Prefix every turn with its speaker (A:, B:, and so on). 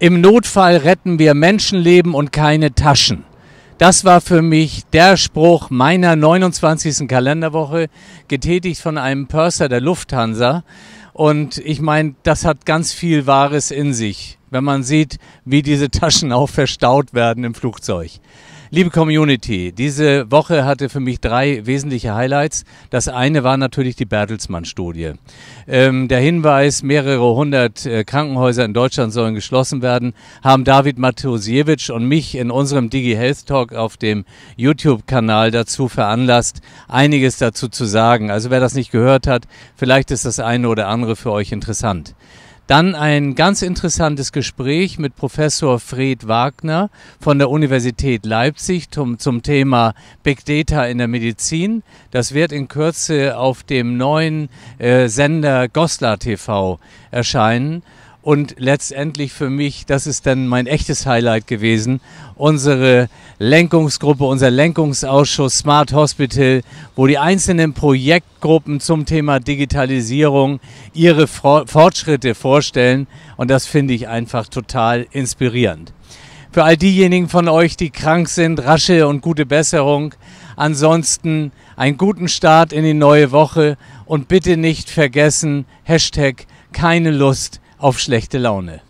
A: Im Notfall retten wir Menschenleben und keine Taschen. Das war für mich der Spruch meiner 29. Kalenderwoche, getätigt von einem Purser der Lufthansa. Und ich meine, das hat ganz viel Wahres in sich wenn man sieht, wie diese Taschen auch verstaut werden im Flugzeug. Liebe Community, diese Woche hatte für mich drei wesentliche Highlights. Das eine war natürlich die Bertelsmann-Studie. Ähm, der Hinweis, mehrere hundert äh, Krankenhäuser in Deutschland sollen geschlossen werden, haben David Matosiewicz und mich in unserem DigiHealth Talk auf dem YouTube-Kanal dazu veranlasst, einiges dazu zu sagen. Also wer das nicht gehört hat, vielleicht ist das eine oder andere für euch interessant. Dann ein ganz interessantes Gespräch mit Professor Fred Wagner von der Universität Leipzig zum, zum Thema Big Data in der Medizin. Das wird in Kürze auf dem neuen äh, Sender Goslar TV erscheinen und letztendlich für mich, das ist dann mein echtes Highlight gewesen, unsere Lenkungsgruppe, unser Lenkungsausschuss Smart Hospital, wo die einzelnen Projektgruppen zum Thema Digitalisierung ihre Fortschritte vorstellen und das finde ich einfach total inspirierend. Für all diejenigen von euch, die krank sind, rasche und gute Besserung. Ansonsten einen guten Start in die neue Woche und bitte nicht vergessen, Hashtag keine Lust auf schlechte Laune.